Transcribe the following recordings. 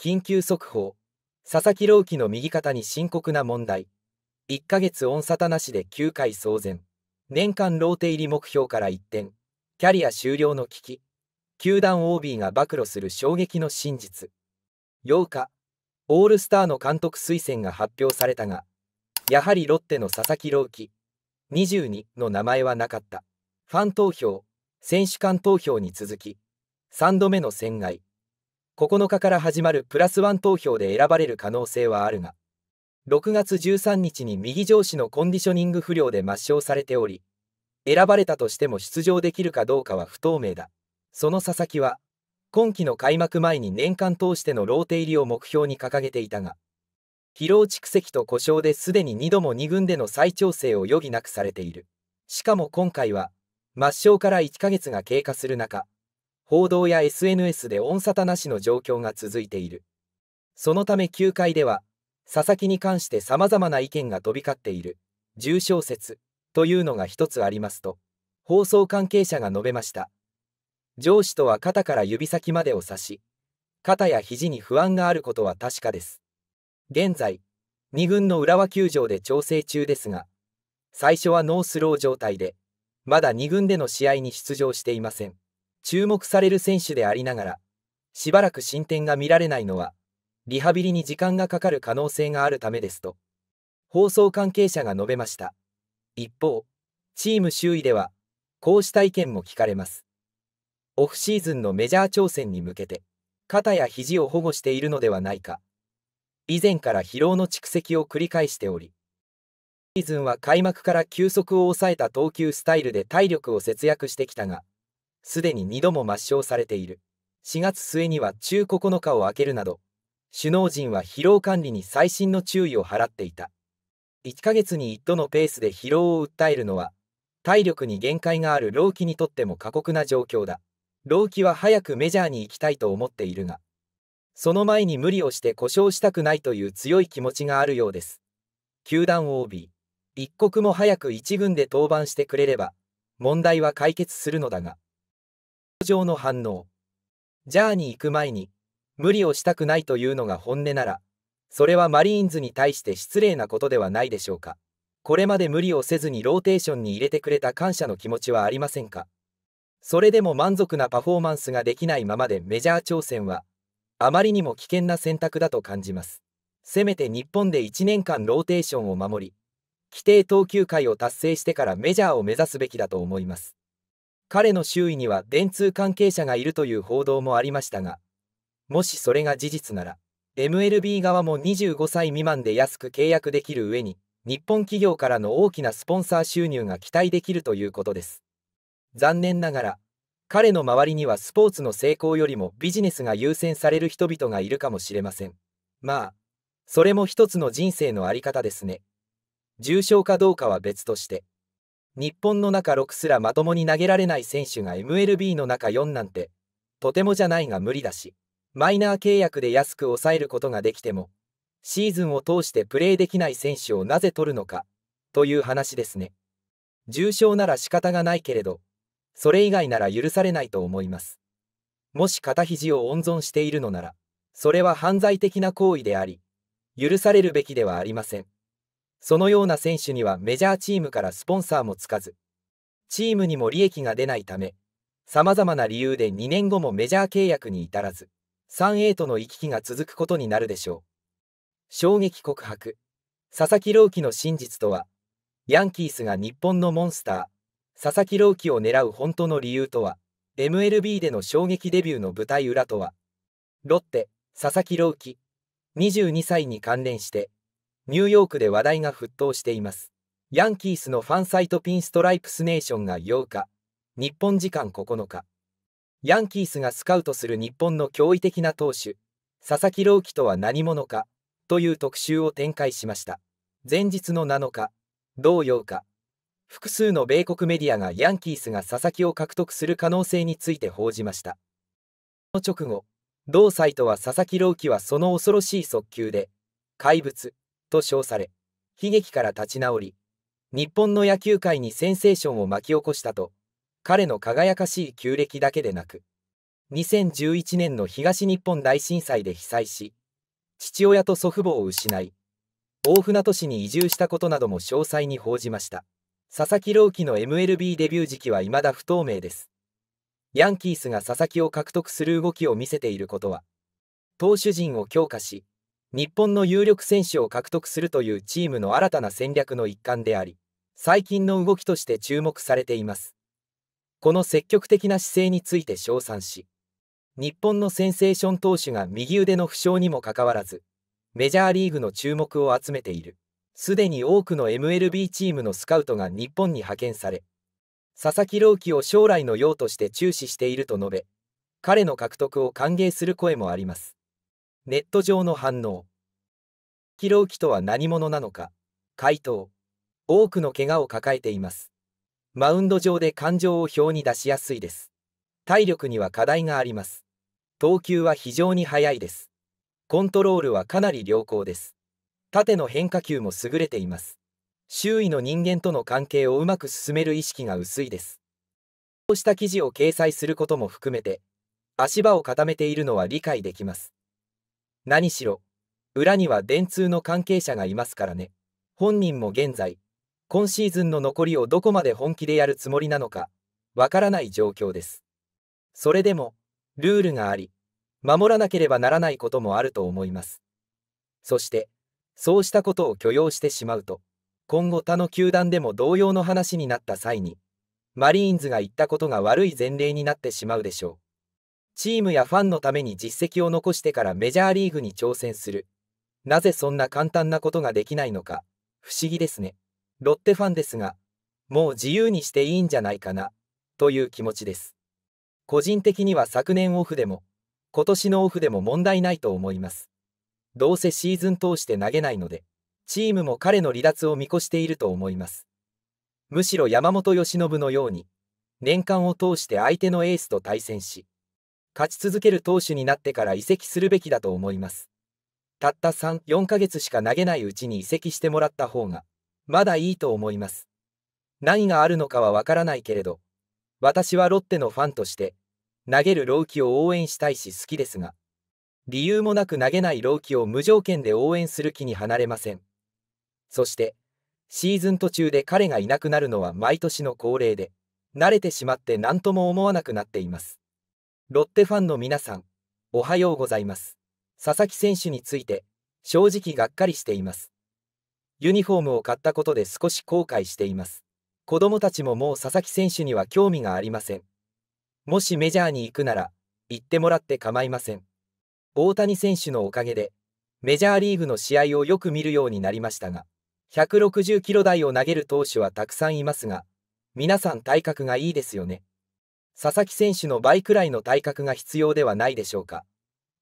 緊急速報。佐々木朗希の右肩に深刻な問題。1ヶ月音沙汰なしで9回騒然。年間ローテ入り目標から一転。キャリア終了の危機。球団 OB が暴露する衝撃の真実。8日、オールスターの監督推薦が発表されたが、やはりロッテの佐々木朗希、22の名前はなかった。ファン投票、選手間投票に続き、3度目の船外。9日から始まるプラスワン投票で選ばれる可能性はあるが、6月13日に右上司のコンディショニング不良で抹消されており、選ばれたとしても出場できるかどうかは不透明だ。その佐々木は、今季の開幕前に年間通してのローテ入りを目標に掲げていたが、疲労蓄積と故障ですでに2度も2軍での再調整を余儀なくされている。しかも今回は、抹消から1ヶ月が経過する中、報道や SNS で音沙汰なしの状況が続いている。そのため球界では、佐々木に関して様々な意見が飛び交っている、重小説というのが一つありますと、放送関係者が述べました。上司とは肩から指先までを指し、肩や肘に不安があることは確かです。現在、2軍の浦和球場で調整中ですが、最初はノースロー状態で、まだ2軍での試合に出場していません。注目される選手でありながら、しばらく進展が見られないのは、リハビリに時間がかかる可能性があるためですと、放送関係者が述べました。一方、チーム周囲では、こうした意見も聞かれます。オフシーズンのメジャー挑戦に向けて、肩や肘を保護しているのではないか。以前から疲労の蓄積を繰り返しており、シーズンは開幕から球速を抑えた投球スタイルで体力を節約してきたが、すでに2度も抹消されている。4月末には中9日を空けるなど、首脳陣は疲労管理に細心の注意を払っていた。1ヶ月に1度のペースで疲労を訴えるのは、体力に限界がある老期にとっても過酷な状況だ。老期は早くメジャーに行きたいと思っているが、その前に無理をして故障したくないという強い気持ちがあるようです。球団 OB、一刻も早く1軍で登板してくれれば、問題は解決するのだが。通常の反応。ジャーに行く前に、無理をしたくないというのが本音なら、それはマリーンズに対して失礼なことではないでしょうか。これまで無理をせずにローテーションに入れてくれた感謝の気持ちはありませんか。それでも満足なパフォーマンスができないままでメジャー挑戦は、あまりにも危険な選択だと感じます。せめて日本で1年間ローテーションを守り、規定投球回を達成してからメジャーを目指すべきだと思います。彼の周囲には電通関係者がいるという報道もありましたが、もしそれが事実なら、MLB 側も25歳未満で安く契約できる上に、日本企業からの大きなスポンサー収入が期待できるということです。残念ながら、彼の周りにはスポーツの成功よりもビジネスが優先される人々がいるかもしれません。まあ、それも一つの人生のあり方ですね。重症かどうかは別として。日本の中6すらまともに投げられない選手が MLB の中4なんて、とてもじゃないが無理だし、マイナー契約で安く抑えることができても、シーズンを通してプレーできない選手をなぜ取るのか、という話ですね。重症なら仕方がないけれど、それ以外なら許されないと思います。もし肩肘を温存しているのなら、それは犯罪的な行為であり、許されるべきではありません。そのような選手にはメジャーチームからスポンサーもつかず、チームにも利益が出ないため、様々な理由で2年後もメジャー契約に至らず、3A との行き来が続くことになるでしょう。衝撃告白。佐々木朗希の真実とは、ヤンキースが日本のモンスター、佐々木朗希を狙う本当の理由とは、MLB での衝撃デビューの舞台裏とは、ロッテ、佐々木朗希、22歳に関連して、ニューヨークで話題が沸騰しています。ヤンキースのファンサイトピンストライプスネーションが8日、日本時間9日、ヤンキースがスカウトする日本の驚異的な投手、佐々木朗希とは何者か、という特集を展開しました。前日の7日、同8日、複数の米国メディアがヤンキースが佐々木を獲得する可能性について報じました。その直後、同サイトは佐々木朗希はその恐ろしい速球で、怪物、と称され、悲劇から立ち直り、日本の野球界にセンセーションを巻き起こしたと、彼の輝かしい旧暦だけでなく、2011年の東日本大震災で被災し、父親と祖父母を失い、大船渡市に移住したことなども詳細に報じました。佐々木朗希の MLB デビュー時期は未だ不透明です。ヤンキースが佐々木を獲得する動きを見せていることは、投手陣を強化し、日本の有力選手を獲得するというチームの新たな戦略の一環であり、最近の動きとして注目されています。この積極的な姿勢について称賛し、日本のセンセーション投手が右腕の負傷にもかかわらず、メジャーリーグの注目を集めている。すでに多くの MLB チームのスカウトが日本に派遣され、佐々木朗希を将来の用として注視していると述べ、彼の獲得を歓迎する声もあります。ネット上の反応キロウキとは何者なのか回答多くの怪我を抱えていますマウンド上で感情を表に出しやすいです体力には課題があります投球は非常に速いですコントロールはかなり良好です縦の変化球も優れています周囲の人間との関係をうまく進める意識が薄いですこうした記事を掲載することも含めて足場を固めているのは理解できます何しろ、裏には電通の関係者がいますからね。本人も現在、今シーズンの残りをどこまで本気でやるつもりなのか、わからない状況です。それでも、ルールがあり、守らなければならないこともあると思います。そして、そうしたことを許容してしまうと、今後他の球団でも同様の話になった際に、マリーンズが言ったことが悪い前例になってしまうでしょう。チームやファンのために実績を残してからメジャーリーグに挑戦する。なぜそんな簡単なことができないのか、不思議ですね。ロッテファンですが、もう自由にしていいんじゃないかな、という気持ちです。個人的には昨年オフでも、今年のオフでも問題ないと思います。どうせシーズン通して投げないので、チームも彼の離脱を見越していると思います。むしろ山本由伸のように、年間を通して相手のエースと対戦し、勝ち続ける投手になってから移籍するべきだと思います。たった3、4ヶ月しか投げないうちに移籍してもらった方が、まだいいと思います。何があるのかはわからないけれど、私はロッテのファンとして、投げる朗希を応援したいし好きですが、理由もなく投げない朗希を無条件で応援する気に離れません。そして、シーズン途中で彼がいなくなるのは毎年の恒例で、慣れてしまって何とも思わなくなっています。ロッテファンの皆さん、おはようございます。佐々木選手について、正直がっかりしています。ユニフォームを買ったことで少し後悔しています。子供たちももう佐々木選手には興味がありません。もしメジャーに行くなら、行ってもらって構いません。大谷選手のおかげで、メジャーリーグの試合をよく見るようになりましたが、160キロ台を投げる投手はたくさんいますが、皆さん体格がいいですよね。佐々木選手の倍くらいの体格が必要ではないでしょうか。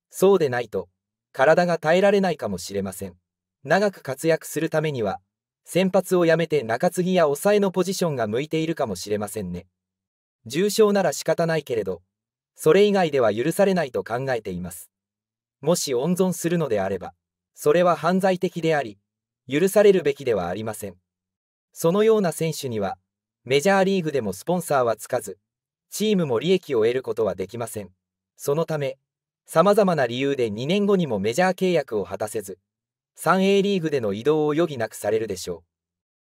そうでないと、体が耐えられないかもしれません。長く活躍するためには、先発をやめて中継ぎや抑えのポジションが向いているかもしれませんね。重症なら仕方ないけれど、それ以外では許されないと考えています。もし温存するのであれば、それは犯罪的であり、許されるべきではありません。そのような選手には、メジャーリーグでもスポンサーはつかず、チームも利益を得ることはできません。そのため、様々な理由で2年後にもメジャー契約を果たせず、3A リーグでの移動を余儀なくされるでしょう。